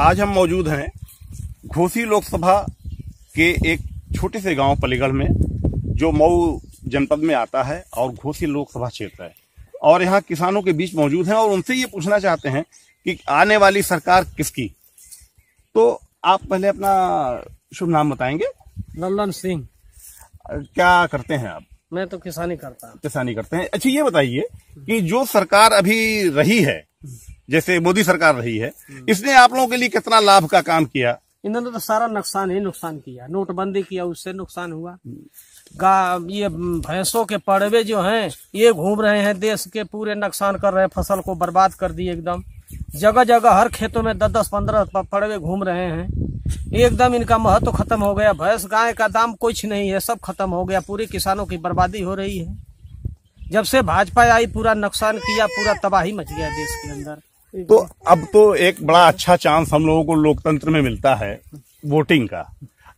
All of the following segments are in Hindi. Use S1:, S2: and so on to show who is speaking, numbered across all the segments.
S1: आज हम मौजूद हैं घोसी लोकसभा
S2: के एक छोटे से गांव पलीगढ़ में जो मऊ जनपद में आता है और घोसी लोकसभा क्षेत्र है और यहाँ किसानों के बीच मौजूद हैं और उनसे ये पूछना चाहते हैं कि आने वाली सरकार किसकी तो आप पहले अपना शुभ नाम बताएंगे लल्लन सिंह क्या करते हैं आप
S1: मैं तो किसानी
S2: करता हूँ किसानी करते हैं अच्छा ये बताइए कि जो सरकार अभी रही है जैसे मोदी सरकार
S1: रही है हम्म। इसने आप लोगों के लिए कितना लाभ का काम किया इन्होंने तो सारा नुकसान ही नुकसान किया नोटबंदी किया उससे नुकसान हुआ हम्म। ये हम्म, भैंसों के पड़वे जो हैं ये घूम रहे हैं देश के पूरे नुकसान कर रहे हैं फसल को बर्बाद कर दिए एकदम जगह जगह हर खेतों में दस दस पंद्रह पड़वे घूम रहे हैं एकदम इनका महत्व तो खत्म हो गया भैंस गाय का दाम कुछ नहीं है सब खत्म हो गया पूरे किसानों की बर्बादी हो रही है जब से भाजपा आई पूरा नुकसान किया पूरा तबाही मच गया देश के अंदर तो अब
S2: तो एक बड़ा अच्छा चांस हम लोगों को लोकतंत्र में मिलता है वोटिंग का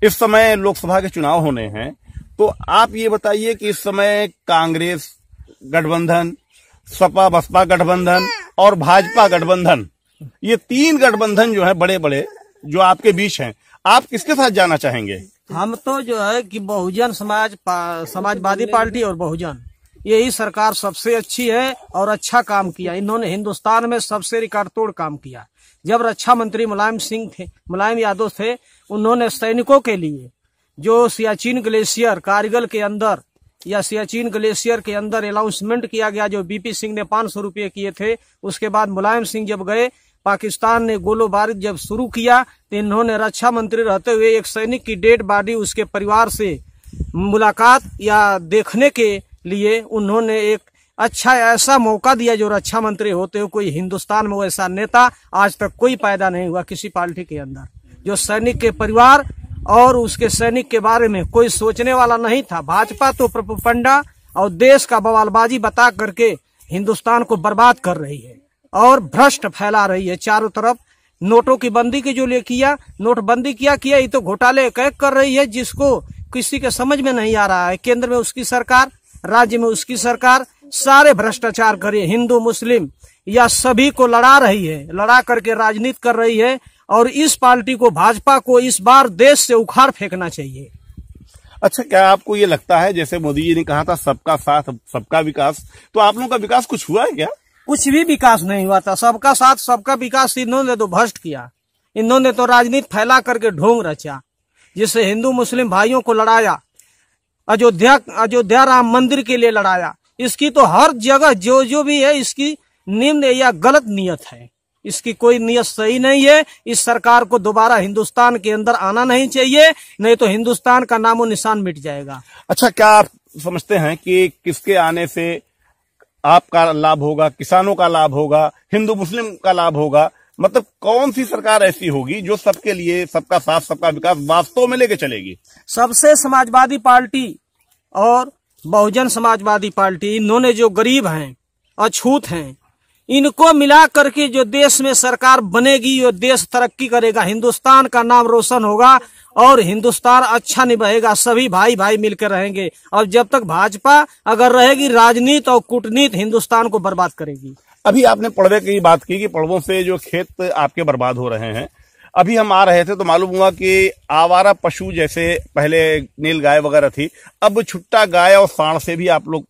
S2: इस समय लोकसभा के चुनाव होने हैं तो आप ये बताइए कि इस समय कांग्रेस गठबंधन सपा बसपा गठबंधन और भाजपा गठबंधन ये तीन गठबंधन जो है बड़े बड़े जो आपके बीच हैं आप किसके साथ जाना चाहेंगे
S1: हम तो जो है कि बहुजन समाज समाजवादी पार्टी और बहुजन यही सरकार सबसे अच्छी है और अच्छा काम किया इन्होंने हिंदुस्तान में सबसे रिकॉर्ड तोड़ काम किया जब रक्षा मंत्री मुलायम सिंह थे मुलायम यादव थे उन्होंने सैनिकों के लिए जो सियाचिन ग्लेशियर कारगिल के अंदर या सियाचिन ग्लेशियर के अंदर अनाउंसमेंट किया गया जो बीपी सिंह ने पांच सौ रुपये किए थे उसके बाद मुलायम सिंह जब गए पाकिस्तान ने गोलो जब शुरू किया तो इन्होंने रक्षा मंत्री रहते हुए एक सैनिक की डेड बॉडी उसके परिवार से मुलाकात या देखने के लिए उन्होंने एक अच्छा ऐसा मौका दिया जो रक्षा अच्छा मंत्री होते हो कोई हिंदुस्तान में ऐसा नेता आज तक कोई पैदा नहीं हुआ किसी पार्टी के अंदर जो सैनिक के परिवार और उसके सैनिक के बारे में कोई सोचने वाला नहीं था भाजपा तो पंडा और देश का बवालबाजी बता करके हिंदुस्तान को बर्बाद कर रही है और भ्रष्ट फैला रही है चारों तरफ नोटों की बंदी की जो ले किया नोटबंदी किया किया ये तो घोटाले कैक कर रही है जिसको किसी के समझ में नहीं आ रहा है केंद्र में उसकी सरकार राज्य में उसकी सरकार सारे भ्रष्टाचार करे हिंदू मुस्लिम या सभी को लड़ा रही है लड़ा करके राजनीति कर रही है और इस पार्टी को भाजपा को इस बार देश से उखाड़ फेंकना चाहिए
S2: अच्छा क्या आपको ये लगता है जैसे मोदी जी ने कहा था सबका साथ सबका
S1: विकास तो आप लोगों का विकास कुछ हुआ है क्या कुछ भी विकास नहीं हुआ था सबका साथ सबका विकास इन्होंने तो भ्रष्ट किया इन्होंने तो राजनीति फैला करके ढोंग रचा जिससे हिंदू मुस्लिम भाइयों को लड़ाया अयोध्या अयोध्या राम मंदिर के लिए लड़ाया इसकी तो हर जगह जो जो भी है इसकी निम्न या गलत नियत है इसकी कोई नियत सही नहीं है इस सरकार को दोबारा हिंदुस्तान के अंदर आना नहीं चाहिए नहीं तो हिंदुस्तान का नामो निशान मिट जाएगा
S2: अच्छा क्या आप समझते हैं कि किसके आने से आपका लाभ होगा किसानों का लाभ होगा हिंदू मुस्लिम का लाभ होगा मतलब कौन सी सरकार ऐसी होगी जो सबके लिए सबका साथ सबका विकास वास्तव में लेके चलेगी
S1: सबसे समाजवादी पार्टी और बहुजन समाजवादी पार्टी इन्होंने जो गरीब हैं अछूत हैं इनको मिला करके जो देश में सरकार बनेगी वो देश तरक्की करेगा हिंदुस्तान का नाम रोशन होगा और हिंदुस्तान अच्छा निभाएगा सभी भाई भाई मिलकर रहेंगे और जब तक भाजपा अगर रहेगी राजनीति और कूटनीति हिंदुस्तान को बर्बाद करेगी अभी आपने पड़वे की बात की कि पड़वों से जो खेत
S2: आपके बर्बाद हो रहे हैं अभी हम आ रहे थे तो मालूम हुआ कि आवारा पशु जैसे पहले नील गाय वगैरह थी अब छुट्टा गाय और साढ़ से भी आप लोग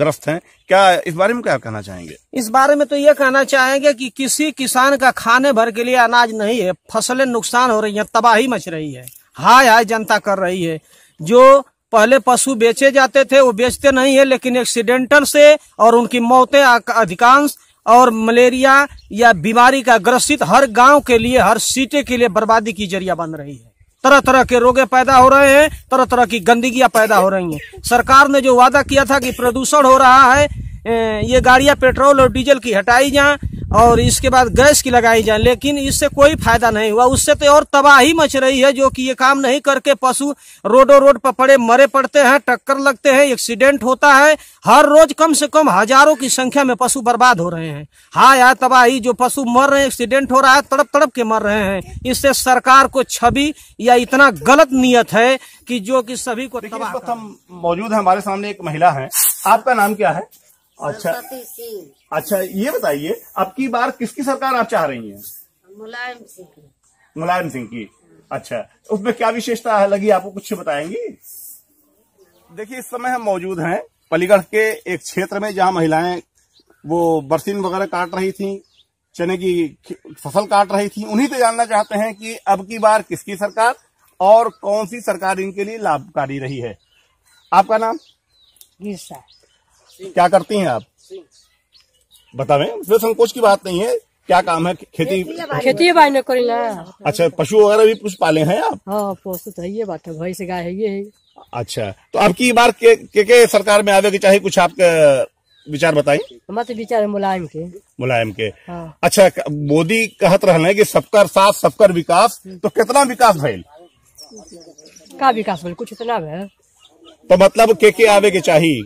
S2: ग्रस्त हैं क्या इस बारे में क्या कहना चाहेंगे
S1: इस बारे में तो ये कहना चाहेंगे कि किसी किसान का खाने भर के लिए अनाज नहीं है फसलें नुकसान हो रही हैं तबाही मच रही है हाय हाय जनता कर रही है जो पहले पशु बेचे जाते थे वो बेचते नहीं है लेकिन एक्सीडेंटल से और उनकी मौतें अधिकांश और मलेरिया या बीमारी का ग्रसित हर गांव के लिए हर सीटे के लिए बर्बादी की जरिया बन रही है तरह तरह के रोगे पैदा हो रहे हैं तरह तरह की गंदगियां पैदा हो रही हैं सरकार ने जो वादा किया था कि प्रदूषण हो रहा है ये गाड़ियां पेट्रोल और डीजल की हटाई जाए और इसके बाद गैस की लगाई जाए लेकिन इससे कोई फायदा नहीं हुआ उससे तो और तबाही मच रही है जो कि ये काम नहीं करके पशु रोडो रोड पर पड़े मरे पड़ते हैं टक्कर लगते हैं एक्सीडेंट होता है हर रोज कम से कम हजारों की संख्या में पशु बर्बाद हो रहे हैं हाँ यार तबाही जो पशु मर रहे हैं एक्सीडेंट हो रहा है तड़प तड़प के मर रहे हैं इससे सरकार को छवि या इतना गलत नियत है की जो की सभी को मौजूद है हमारे सामने एक महिला है आपका नाम क्या है अच्छा सिंह
S2: अच्छा ये बताइए अब की बार किसकी सरकार आप चाह रही हैं
S1: मुलायम सिंह की
S2: मुलायम सिंह की अच्छा उसमें क्या विशेषता लगी आपको कुछ बताएंगी देखिए इस समय हम मौजूद हैं पलीगढ़ के एक क्षेत्र में जहां महिलाएं वो बरसीन वगैरह काट रही थी चने की फसल काट रही थी उन्हीं से जानना चाहते हैं कि अब की बार किसकी सरकार और कौन सी सरकार इनके लिए लाभकारी रही है आपका नाम क्या करती हैं आप बतावे फिर संकोच की बात नहीं है क्या काम है खेती खेती
S1: बाई न करेला
S2: अच्छा पशु वगैरह भी कुछ पाले हैं
S1: आप हाँ पशु तो ये बात है से गाय है ये
S2: अच्छा तो आपकी बार के, के, के सरकार में आवे के चाहे कुछ आपके विचार बताई
S1: हमारे विचार है मुलायम के मुलायम के हाँ।
S2: अच्छा मोदी कहत रहने की सबकर साथ सबकर विकास तो कितना विकास भइल
S1: का विकास भइल कुछ इतना
S2: तो मतलब के के आवे के चाहिए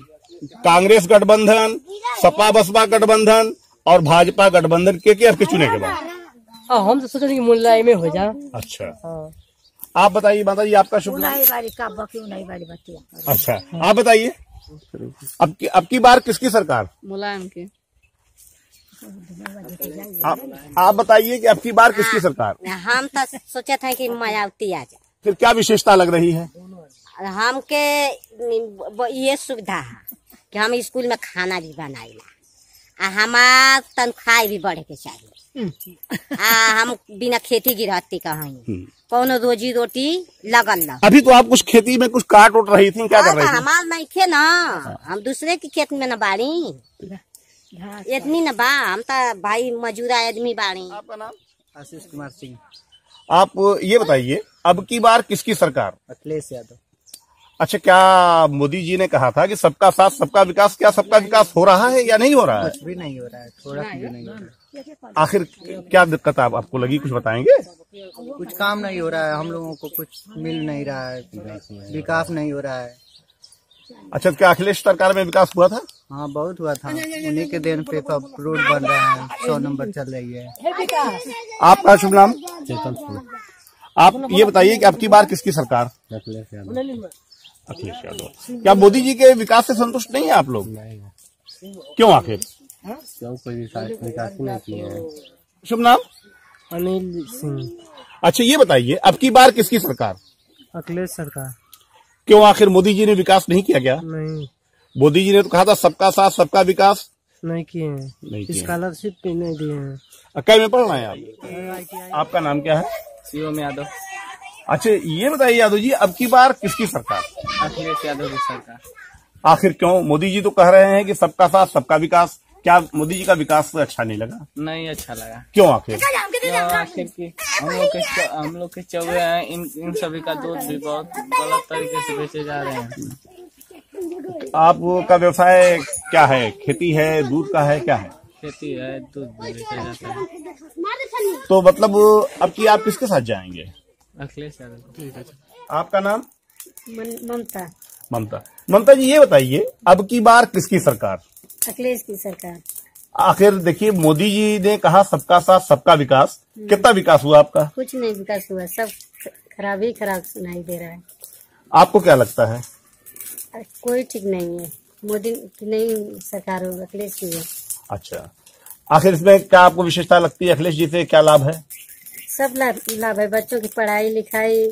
S2: कांग्रेस गठबंधन सपा बसपा गठबंधन और भाजपा गठबंधन के के चुने के बाद
S1: हम तो सोचे मुलाई में हो जाए
S2: अच्छा हाँ। आप बताइए माता जी आपका शुभ अच्छा आप बताइए अब की अब की बार किसकी सरकार
S1: मुलायम की आप
S2: आप बताइए कि अब की बार किसकी सरकार
S1: हाँ, हम तो सोचे थे कि मायावती आ जाए
S2: फिर क्या विशेषता लग रही है
S1: हम के ये सुविधा है कि हम स्कूल में खाना भी ला आ हमार तनख्वाही भी बढ़े के चाहिए हम्म। आ हम बिना खेती गिरहती कहीं हम्म। कौन रोजी रोटी लगल ना अभी
S2: तो आप कुछ खेती में कुछ काट उठ रही थी क्या कर रही हाँ,
S1: हमार नहीं थे ना हाँ। हम दूसरे की खेत में न बाड़ी इतनी न बा हम तो भाई मजूरा आदमी बाड़ी आपका नाम आशीष कुमार सिंह
S2: आप ये बताइए अब की बार किसकी सरकार
S1: अखिलेश यादव
S2: अच्छा क्या मोदी जी ने कहा था कि सबका साथ सबका विकास क्या सबका विकास हो रहा है या नहीं हो रहा है कुछ
S1: भी नहीं हो रहा है थोड़ा भी नहीं
S2: आखिर क्या दिक्कत आप, आपको लगी कुछ बताएंगे
S1: कुछ काम नहीं हो रहा है हम लोगों को कुछ मिल नहीं रहा है
S2: विकास नहीं हो रहा है अच्छा क्या अखिलेश सरकार में विकास हुआ था हाँ बहुत
S1: हुआ था उन्हीं के दिन पे सब तो रोड बन रहे हैं सौ नंबर चल रही है
S2: आपका शुभ नाम चेतन आप ये बताइए कि अब की बार किसकी सरकार अखिलेश यादव क्या मोदी जी के विकास से संतुष्ट नहीं है आप लोग क्यों आखिर हाँ? क्यों कोई विकास नहीं किए शुभ नाम अनिल सिंह अच्छा ये बताइए अब की बार किसकी सरकार
S1: अखिलेश सरकार
S2: क्यों आखिर मोदी जी ने विकास नहीं किया क्या नहीं मोदी जी ने तो कहा था सबका साथ सबका विकास नहीं किए हैं
S1: स्कॉलरशिप
S2: नहीं दिए हैं अकेडमी में पढ़ना है
S1: आप
S2: आपका नाम क्या है शिवम यादव अच्छा ये बताइए यादव जी अब की बार किसकी सरकार
S1: अखिलेश यादव की सरकार
S2: आखिर क्यों मोदी जी तो कह रहे हैं कि सबका साथ सबका विकास क्या मोदी जी का विकास अच्छा नहीं लगा
S1: नहीं अच्छा लगा क्यों आखिर अच्छा, आखिर की हम लोग के हम लोग के चौहे हैं इन इन सभी का दूध भी बहुत गलत तरीके से बेचे जा रहे हैं
S2: आपका व्यवसाय क्या है खेती है दूध का है क्या है
S1: खेती है दूध बेचा जाता है
S2: तो मतलब अब की आप किसके साथ जाएंगे
S1: अखिलेश यादव ठीक है अच्छा। आपका नाम ममता
S2: ममता ममता जी ये बताइए अब की बार किसकी सरकार
S1: अखिलेश की सरकार
S2: आखिर देखिए मोदी जी ने कहा सबका साथ सबका विकास हम्म। कितना विकास हुआ आपका
S1: कुछ नहीं विकास हुआ सब खराब ही खराब सुनाई दे रहा है
S2: आपको क्या लगता है
S1: कोई ठीक नहीं है मोदी की नहीं सरकार हो अखिलेश की है
S2: अच्छा आखिर इसमें क्या आपको विशेषता लगती है अखिलेश जी से क्या लाभ
S1: है सब लाभ लाभ है बच्चों की पढ़ाई लिखाई